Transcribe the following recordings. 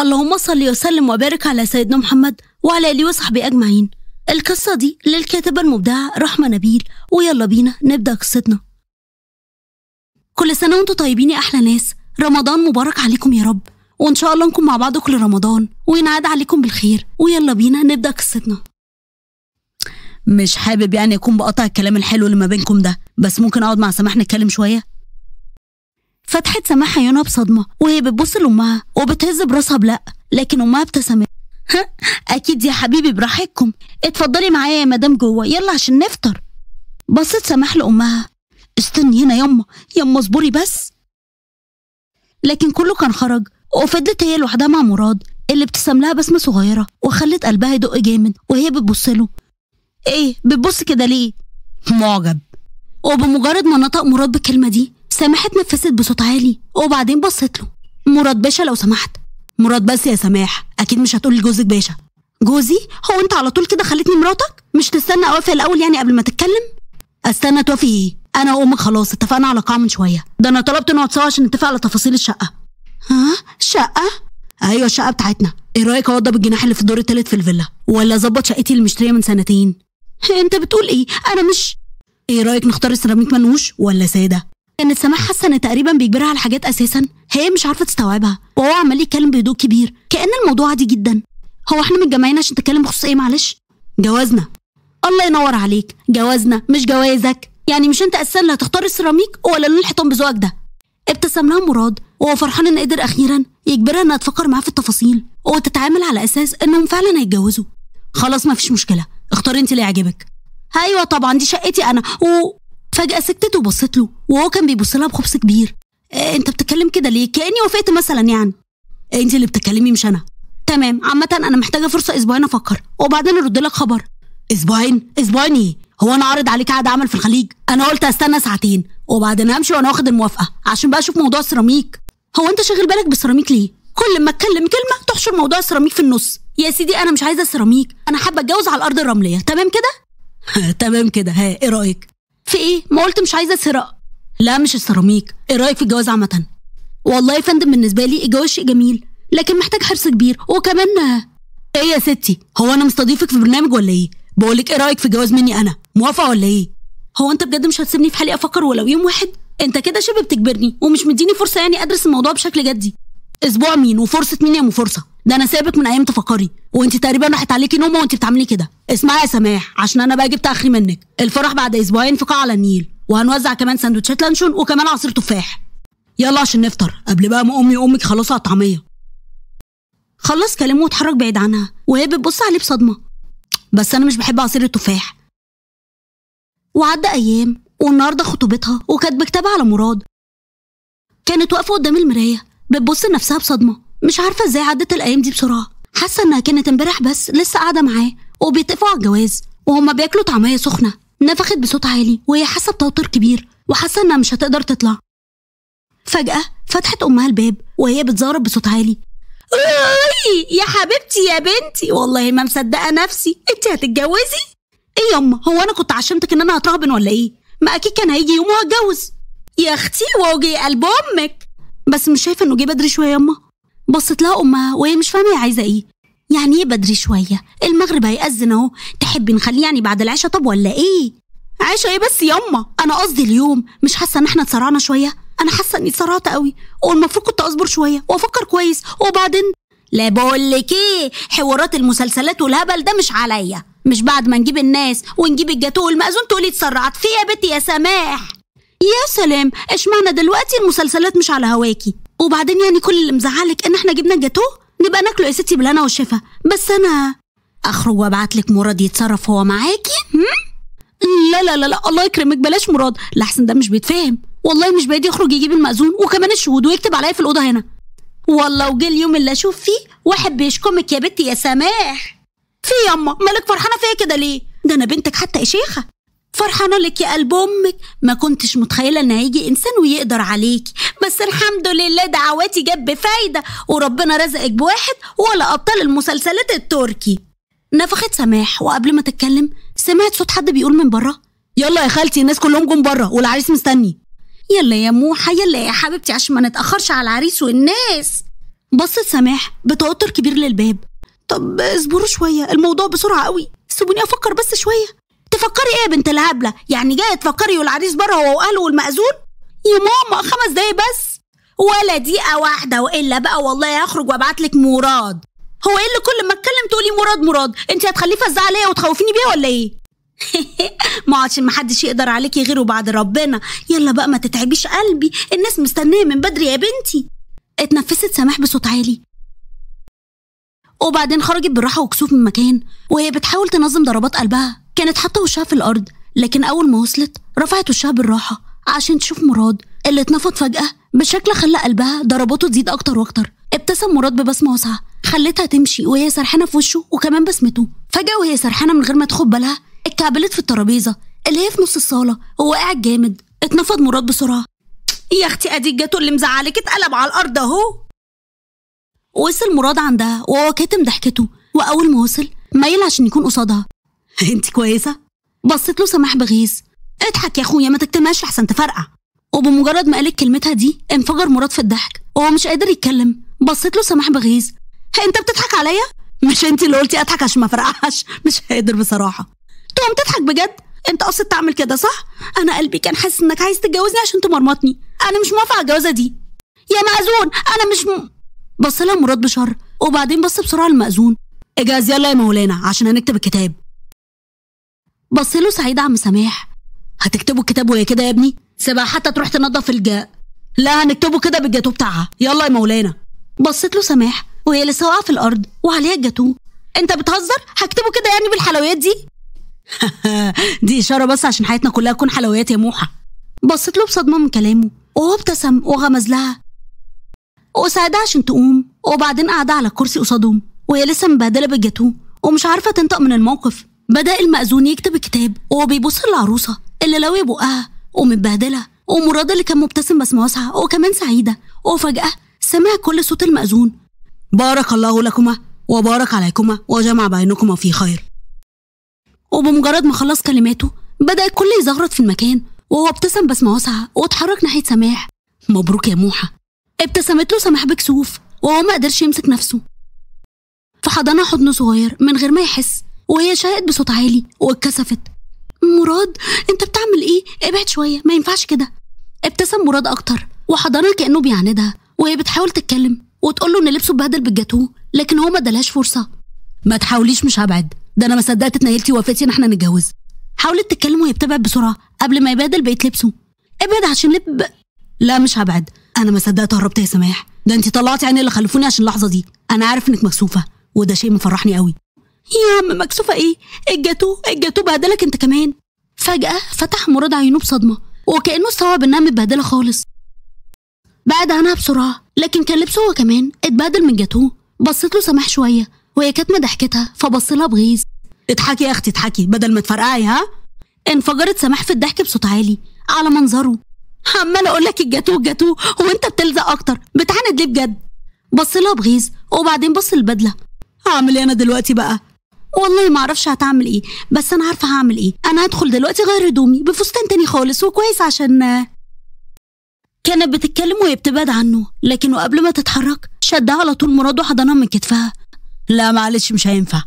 اللهم صل وسلم وبارك على سيدنا محمد وعلى اله وصحبه اجمعين القصه دي للكاتبه المبدعه رحمه نبيل ويلا بينا نبدا قصتنا كل سنه وانتم طيبين يا احلى ناس رمضان مبارك عليكم يا رب وان شاء الله نكون مع بعض كل رمضان وينعاد عليكم بالخير ويلا بينا نبدا قصتنا مش حابب يعني اكون بقطع الكلام الحلو اللي ما بينكم ده بس ممكن اقعد مع سماح نتكلم شويه فتحت سماح عيونها بصدمة وهي بتبص لأمها وبتهز براسها بلأ لكن أمها ابتسمت ها أكيد يا حبيبي براحتكم اتفضلي معايا يا مدام جوه يلا عشان نفطر بصت سماح لأمها استني هنا يما يما اصبري بس لكن كله كان خرج وفضلت هي لوحدها مع مراد اللي ابتسم لها بسمة صغيرة وخلت قلبها يدق جامد وهي بتبص له ايه بتبص كده ليه معجب وبمجرد ما نطق مراد بالكلمة دي سامحت اتنفست بصوت عالي وبعدين بصت له مراد باشا لو سمحت مراد بس يا سماح اكيد مش هتقول لجوزك باشا جوزي هو انت على طول كده خليتني مراتك مش تستنى اوافق الاول يعني قبل ما تتكلم استنى توافي ايه انا وامك خلاص اتفقنا على قاعه من شويه ده انا طلبت نقعد سوا عشان نتفق على تفاصيل الشقه ها شقه ايوه الشقه بتاعتنا ايه رايك اوضب الجناح اللي في الدور التالت في الفيلا ولا اظبط شقتي اللي مشتريها من سنتين انت بتقول ايه انا مش ايه رايك نختار السيراميك منوش ولا ساده كانت سماح حاسه ان تقريبا بيجبرها على حاجات اساسا هي مش عارفه تستوعبها وهو عمال يتكلم بهدوء كبير كان الموضوع عادي جدا هو احنا متجمعين عشان نتكلم بخصوص ايه معلش جوازنا الله ينور عليك جوازنا مش جوازك يعني مش انت اساسا اللي هتختار السيراميك ولا لون الحيطان بذوقك ده ابتسم لها مراد وهو فرحان ان قدر اخيرا يجبرها انها تفكر معاه في التفاصيل وتتعامل على اساس انهم فعلا هيتجوزوا خلاص مفيش مشكله اختاري انت اللي يعجبك ايوه طبعا دي شقتي انا و... فجأة سكتت وبصيت له وهو كان بيبص لها بخبث كبير إيه انت بتتكلم كده ليه كاني وافقت مثلا يعني إيه انت اللي بتتكلمي مش انا تمام عامة انا محتاجة فرصة اسبوعين افكر وبعدين ارد لك خبر اسبوعين اسبوعين ايه هو انا عارض عليك عقد عمل في الخليج انا قلت استنى ساعتين وبعدين همشي وانا واخد الموافقة عشان بقى اشوف موضوع السيراميك هو انت شاغل بالك بالسيراميك ليه كل ما اتكلم كلمة تحشر موضوع السيراميك في النص يا سيدي انا مش عايزة السيراميك انا حابة اتجوز على الارض الرملية تمام كده تمام كده ها ايه رايك في ايه ما قلت مش عايزه سراء لا مش السيراميك ايه رايك في الجواز عامه والله يا فندم بالنسبه لي الجواز شيء جميل لكن محتاج حرص كبير وكمان ايه يا ستي هو انا مستضيفك في برنامج ولا ايه بقولك ايه رايك في الجواز مني انا موافقه ولا ايه هو انت بجد مش هتسيبني في حالي افكر ولو يوم واحد انت كده شبه بتجبرني ومش مديني فرصه يعني ادرس الموضوع بشكل جدي اسبوع مين وفرصه مين يا مفرصه فرصه ده انا سابك من ايام تفكري وانت تقريبا راحت عليكي نومه وانت بتعملي كده اسمعي يا سماح عشان انا بقى جبت اخري منك الفرح بعد اسبوعين في قاعه على النيل وهنوزع كمان سندوتشات لانشون وكمان عصير تفاح يلا عشان نفطر قبل بقى ما امي وامك خلصوا على الطعميه خلص كلامه واتحرك بعيد عنها وهي بتبص عليه بصدمه بس انا مش بحب عصير التفاح وعدى ايام والنهارده خطوبتها وكانت بكتابها على مراد كانت واقفه قدام المرايه بتبص لنفسها بصدمة مش عارفة ازاي عدت الأيام دي بسرعة حاسة إنها كانت امبارح بس لسه قاعدة معاه وبيتفقوا على الجواز وهما بياكلوا طعمية سخنة نفخت بصوت عالي وهي حاسة بتوتر كبير وحاسة إنها مش هتقدر تطلع فجأة فتحت أمها الباب وهي بتزارب بصوت عالي يا حبيبتي يا بنتي والله ما مصدقة نفسي انت هتتجوزي ايه يما هو انا كنت عشمتك ان انا هترهبن ولا ايه ما اكيد كان هيجي يوم وهتجوز يا اختي ووجي قلب امك بس مش شايفه انه جه بدري شويه يما بصت لها امها وهي مش فاهمه هي عايزه ايه يعني ايه بدري شويه المغرب هيأذن اهو تحبي نخليه يعني بعد العشاء طب ولا ايه عشاء ايه بس يما انا قصدي اليوم مش حاسه ان احنا اتسرعنا شويه انا حاسه اني اتسرعت قوي والمفروض كنت اصبر شويه وافكر كويس وبعدين لا بقول لك ايه حوارات المسلسلات والهبل ده مش عليا مش بعد ما نجيب الناس ونجيب الجاتوه والمأذون تقولي اتسرعت في يا بنتي يا سماح يا سلام اشمعنى دلوقتي المسلسلات مش على هواكي وبعدين يعني كل اللي مزعلك ان احنا جبنا جاتو نبقى ناكله يا ستي بالهنا والشفا بس انا اخرج وابعت لك مراد يتصرف هو معاكي لا لا لا لا الله يكرمك بلاش مراد لحسن ده مش بيتفاهم والله مش بادي يخرج يجيب المأذون وكمان الشهود ويكتب عليا في الأوضة هنا والله وجه اليوم اللي أشوف فيه واحد بيشكمك يا بنتي يا سماح في يما مالك فرحانة فيا كده ليه ده أنا بنتك حتى يا شيخة فرحانه لك يا قلب امك ما كنتش متخيله ان هيجي انسان ويقدر عليك بس الحمد لله دعواتي جت بفايده وربنا رزقك بواحد ولا ابطال المسلسلات التركي نفخت سماح وقبل ما تتكلم سمعت صوت حد بيقول من بره يلا يا خالتي الناس كلهم جم بره والعريس مستني يلا يا موحه يلا يا حبيبتي عشان ما نتاخرش على العريس والناس بصت سماح بتوتر كبير للباب طب اصبروا شويه الموضوع بسرعه قوي سيبوني افكر بس شويه تفكري ايه يا بنت الهبله يعني جايه تفكري والعريس بره هو واهله والمأذون يا ماما خمس دقايق بس ولا دقيقه واحده والا بقى والله هخرج وابعت لك مراد هو ايه اللي كل ما اتكلم تقولي مراد مراد انت هتخليه فزع عليا وتخوفيني بيه ولا ايه ما عشان حدش يقدر عليكي غيره بعد ربنا يلا بقى ما تتعبيش قلبي الناس مستنيه من بدري يا بنتي اتنفست سماح بصوت عالي وبعدين خرجت بالراحه وكسوف من مكان وهي بتحاول تنظم ضربات قلبها كانت حاطة وشها في الأرض لكن أول ما وصلت رفعت وشها بالراحة عشان تشوف مراد اللي اتنفض فجأة بشكل خلى قلبها ضرباته تزيد أكتر وأكتر ابتسم مراد ببسمة واسعة خلتها تمشي وهي سرحانة في وشه وكمان بسمته فجأة وهي سرحانة من غير ما تاخد بالها اتكعبلت في الترابيزة اللي هي في نص الصالة ووقعت جامد اتنفض مراد بسرعة يا اختي ادي الجاتو اللي مزعلك اتقلب على الارض اهو وصل مراد عندها وهو كاتم ضحكته واول ما وصل مايل عشان يكون قصادها انت كويسه بصيت له سماح بغيز اضحك يا اخويا ما تكتمهاش احسن تفرقع وبمجرد ما قالت كلمتها دي انفجر مراد في الضحك وهو مش قادر يتكلم بصيت له سماح بغيز انت بتضحك عليا مش انت اللي قلتي اضحك عشان ما فرقعش مش قادر بصراحه تقوم تضحك بجد انت قصد تعمل كده صح انا قلبي كان حاسس انك عايز تتجوزني عشان تمرمطني انا مش موافقه على الجوازه دي يا مأذون انا مش م... بص لها مراد بشر وبعدين بص بسرعه لمأذون اجاز يلا يا مولانا عشان هنكتب الكتاب له سعيد عم سماح هتكتبوا الكتاب وهي كده يا ابني سيبها حتى تروح تنظف الجاء لا هنكتبه كده بالجاتوه بتاعها يلا يا مولانا بصيت له سماح وهي لسه واقعه في الارض وعليها الجاتوه انت بتهزر هكتبه كده يعني بالحلويات دي دي اشاره بس عشان حياتنا كلها تكون حلويات يا موحه بصيت له بصدمه من كلامه وهو ابتسم وغمز لها وساعدها عشان تقوم وبعدين قعدها على الكرسي قصادهم وهي لسه مبهدله بالجاتوه ومش عارفه تنطق من الموقف بدأ المأذون يكتب الكتاب وهو بيبص للعروسة اللي لوي بقها ومتبهدلة ومراد اللي كان مبتسم بس واسعة وكمان سعيدة وفجأة سمع كل صوت المأذون بارك الله لكما وبارك عليكما وجمع بينكما في خير وبمجرد ما خلص كلماته بدأ الكل يزغرط في المكان وهو ابتسم بسمة واسعة واتحرك ناحية سماح مبروك يا موحة ابتسمت له سماح بكسوف وهو ما قدرش يمسك نفسه فحضنها حضن صغير من غير ما يحس وهي شهقت بصوت عالي واتكسفت مراد انت بتعمل ايه ابعد شويه ما ينفعش كده ابتسم مراد اكتر وحضنها كانه بيعاندها وهي بتحاول تتكلم وتقول له ان لبسه اتبهدل بالجاتوه لكن هو ما ادالهاش فرصه ما تحاوليش مش هبعد ده انا ما صدقت اتنيلتي ووافقتي ان احنا نتجوز حاولت تتكلم وهي بتبعد بسرعه قبل ما يبادل بقيه لبسه ابعد عشان لب لا مش هبعد انا ما صدقت هربت يا سماح ده انت طلعتي عيني اللي خلفوني عشان اللحظه دي انا عارف انك مكسوفه وده شيء مفرحني قوي يا عم مكسوفة إيه؟ الجاتو الجاتو بهدلك أنت كمان فجأة فتح مراد عيونه بصدمة وكأنه استوعب إنها متبهدلة خالص بعد عنها بسرعة لكن كان لبسه هو كمان اتبهدل من جاتو بصيت له سماح شوية وهي كاتمة ضحكتها فبص لها بغيظ اضحكي يا اختي اضحكي بدل ما تفرقعي ها انفجرت سماح في الضحك بصوت عالي على منظره عمال اقول لك الجاتو الجاتو وانت بتلزق اكتر بتعاند ليه بجد بص لها بغيظ وبعدين بص للبدله هعمل ايه انا دلوقتي بقى والله ما اعرفش هتعمل ايه بس انا عارفه هعمل ايه انا هدخل دلوقتي غير هدومي بفستان تاني خالص وكويس عشان كانت بتتكلم وهي بتبعد عنه لكنه قبل ما تتحرك شدها على طول مراد وحضنها من كتفها لا معلش مش هينفع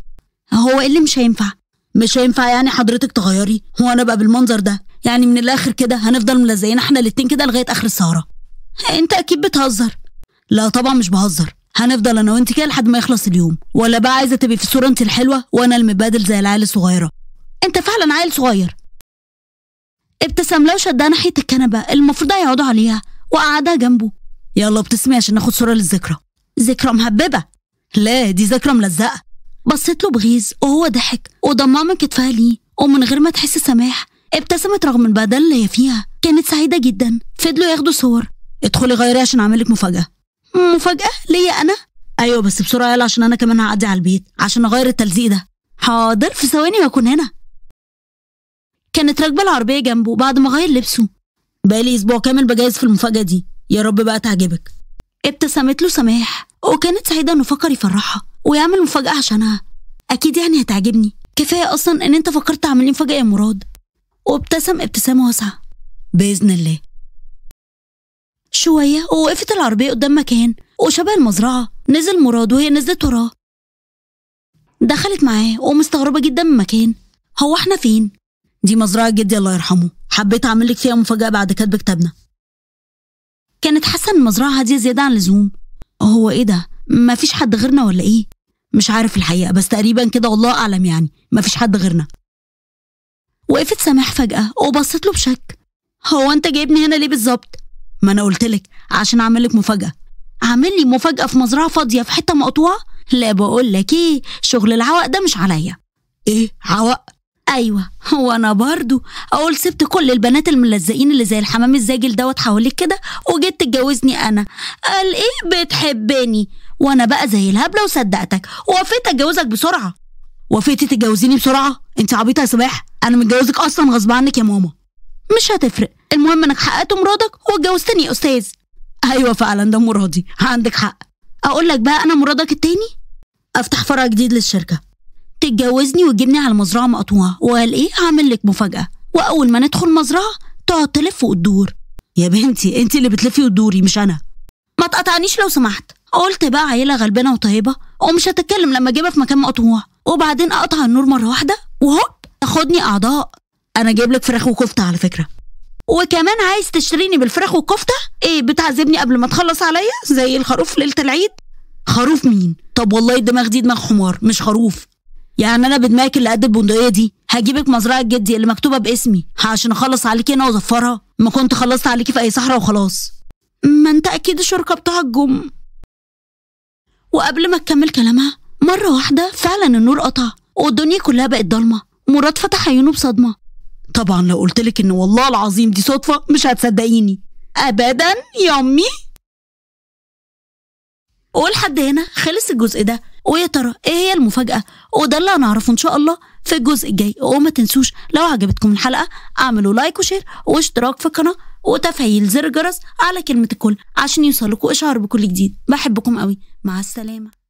هو ايه اللي مش هينفع مش هينفع يعني حضرتك تغيري هو انا بقى بالمنظر ده يعني من الاخر كده هنفضل ملزقين احنا الاتنين كده لغايه اخر السهره انت اكيد بتهزر لا طبعا مش بهزر هنفضل انا وانت كده لحد ما يخلص اليوم ولا بقى عايزه تبقي في الصوره انت الحلوه وانا المبادل زي العيال الصغيره انت فعلا عيل صغير ابتسم لها وشدها ناحيه الكنبه المفروض هيقعدوا عليها وقعدها جنبه يلا ابتسمي عشان ناخد صوره للذكرى ذكرى مهببه لا دي ذكرى ملزقه بصيت له بغيظ وهو ضحك وضمها من كتفها ليه ومن غير ما تحس سماح ابتسمت رغم البهدله اللي هي فيها كانت سعيده جدا فضلوا ياخدوا صور ادخلي غيري عشان اعملك مفاجاه مفاجأة ليا أنا؟ أيوة بس بسرعة يلا عشان أنا كمان هعدي على البيت عشان أغير التلزيق ده حاضر في ثواني وأكون هنا كانت راكبة العربية جنبه بعد ما غير لبسه بقالي أسبوع كامل بجهز في المفاجأة دي يا رب بقى تعجبك ابتسمت له سماح وكانت سعيدة إنه فكر يفرحها ويعمل مفاجأة عشانها أكيد يعني هتعجبني كفاية أصلا إن أنت فكرت تعملي مفاجأة يا مراد وابتسم ابتسامة واسعة بإذن الله شوية ووقفت العربية قدام مكان وشبه المزرعة نزل مراد وهي نزلت وراه دخلت معاه ومستغربة جدا من مكان هو احنا فين؟ دي مزرعة جدي الله يرحمه حبيت أعمل لك فيها مفاجأة بعد كتب كتابنا كانت حاسة إن المزرعة هادية زيادة عن اللزوم هو إيه ده؟ مفيش حد غيرنا ولا إيه؟ مش عارف الحقيقة بس تقريبا كده والله أعلم يعني مفيش حد غيرنا وقفت سماح فجأة وبصت له بشك هو أنت جايبني هنا ليه بالظبط؟ ما انا قلت لك عشان اعمل لك مفاجاه اعمل لي مفاجاه في مزرعه فاضيه في حته مقطوعه لا بقول لك ايه شغل العوق ده مش عليا ايه عوق ايوه هو انا برضو اقول سبت كل البنات الملزقين اللي زي الحمام الزاجل دوت حواليك كده وجيت تتجوزني انا قال ايه بتحبني وانا بقى زي الهبله وصدقتك وافيت اتجوزك بسرعه وافيتي تتجوزيني بسرعه انت عبيطه يا صباح انا متجوزك اصلا غصب عنك يا ماما مش هتفرق المهم انك حققت مرادك واتجوزتني يا استاذ ايوه فعلا ده مرادي عندك حق اقول لك بقى انا مرادك التاني افتح فرع جديد للشركه تتجوزني وتجيبني على مزرعه مقطوعه وقال ايه هعمل لك مفاجاه واول ما ندخل مزرعه تقعد تلف وتدور يا بنتي انت اللي بتلفي وتدوري مش انا ما تقطعنيش لو سمحت قلت بقى عيله غلبانه وطيبه ومش هتتكلم لما اجيبها في مكان مقطوع وبعدين اقطع النور مره واحده وهوب تاخدني اعضاء انا جايب لك فراخ وكفته على فكره وكمان عايز تشتريني بالفراخ والكفته ايه بتعذبني قبل ما تخلص عليا زي الخروف ليله العيد خروف مين طب والله الدماغ دي دماغ حمار مش خروف يعني انا بدماغك اللي قد البندقيه دي هجيبك مزرعه جدي اللي مكتوبه باسمي عشان اخلص عليكي انا واظفرها ما كنت خلصت عليكي في اي صحراء وخلاص ما انت اكيد الشركه بتاعت الجم وقبل ما تكمل كلامها مره واحده فعلا النور قطع والدنيا كلها بقت ضلمه مراد فتح عيونه بصدمه طبعا لو قلت لك ان والله العظيم دي صدفة مش هتصدقيني ابدا يا امي ولحد هنا خلص الجزء ده ويا ترى ايه هي المفاجأة وده اللي هنعرفه ان شاء الله في الجزء الجاي وما تنسوش لو عجبتكم الحلقة اعملوا لايك وشير واشتراك في القناة وتفعيل زر الجرس على كلمة الكل عشان يوصلكوا اشعار بكل جديد بحبكم قوي مع السلامة